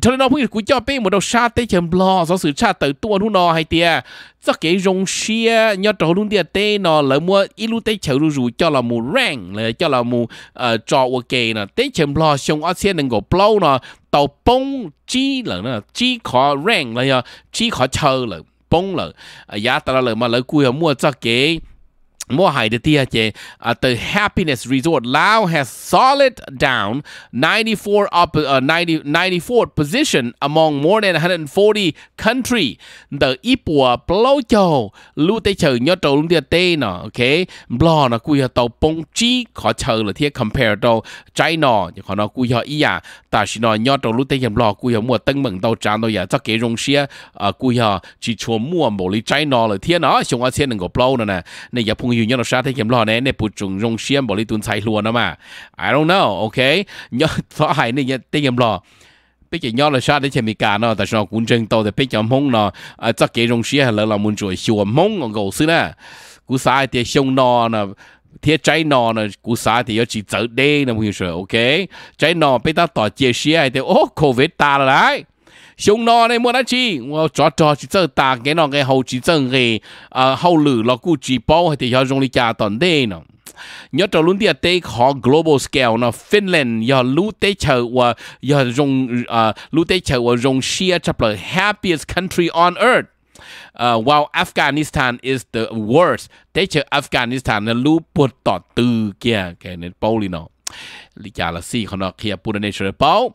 cho nên nó cũng cho bé một đầu sa tê chấm lo do sự cha tự tua luôn nó hay tia do cái rong xia nhớ trò luôn tia nó lỡ mua ít luôn tê chở rủ cho là mù rang là cho là mù ờ, trò ok nè tê chấm lo xong ở xe đừng có blow tàu bông chi là nó chi khó rang là chi khó chờ bông là ờ, giá ta là mà lỡ cua mua cho cái mua high the tia at à, the happiness resort. Lao has solid down 94 up uh, 90, 94 position among more than 140 country. The ipua blow cho lu te chờ nhớ trâu luôn tia tê nọ. ok, Blo nó cùi ở tàu bông chi khó chờ là tia compare đâu trái nọ. Khó nó cùi ở ý à. Ta chỉ nọ nhớ trâu lu te nhầm lo cùi ở mua tân mừng tàu tràn đâu giờ à. cho kế rong xia ờ, cùi ở chỉ chua mua bộ lý trái nọ là tia nọ. Xong ở xe nâng gò blow nè nè. Nè giờ phong อยู่ยอนชาที่เข็มหล่อเนี่ยเนี่ยปูจุงรงเชียมบอกลิตุนไซลัวนะมา I don't know โอเคยอนสอหายเนี่ยเต็มหล่อ毕竟要了啥的前面干呢，但是呢，古镇到的毕竟猛呢，呃，这给种些了了，们就小猛个狗事呢，古啥一点凶呢呢，贴债呢呢，古啥的要去走的呢，我跟你说，OK，债呢被他打接些的，哦，口味打了来。熊 nó này muốn ăn chi 我抓抓去做大给那个后期整个啊后路了估计包还得要用力加短的呢。nhớ trò luôn địa à, tế global scale nó Finland giờ lũ tế chờ và giờ dùng à lũ tế chờ và dùng share chấp là happiest country on earth uh, à, while Afghanistan is the worst tế chờ Afghanistan là lũ bột tọt từ kia cái này bao lì nó lý giải là gì của nó kia bùn nation bao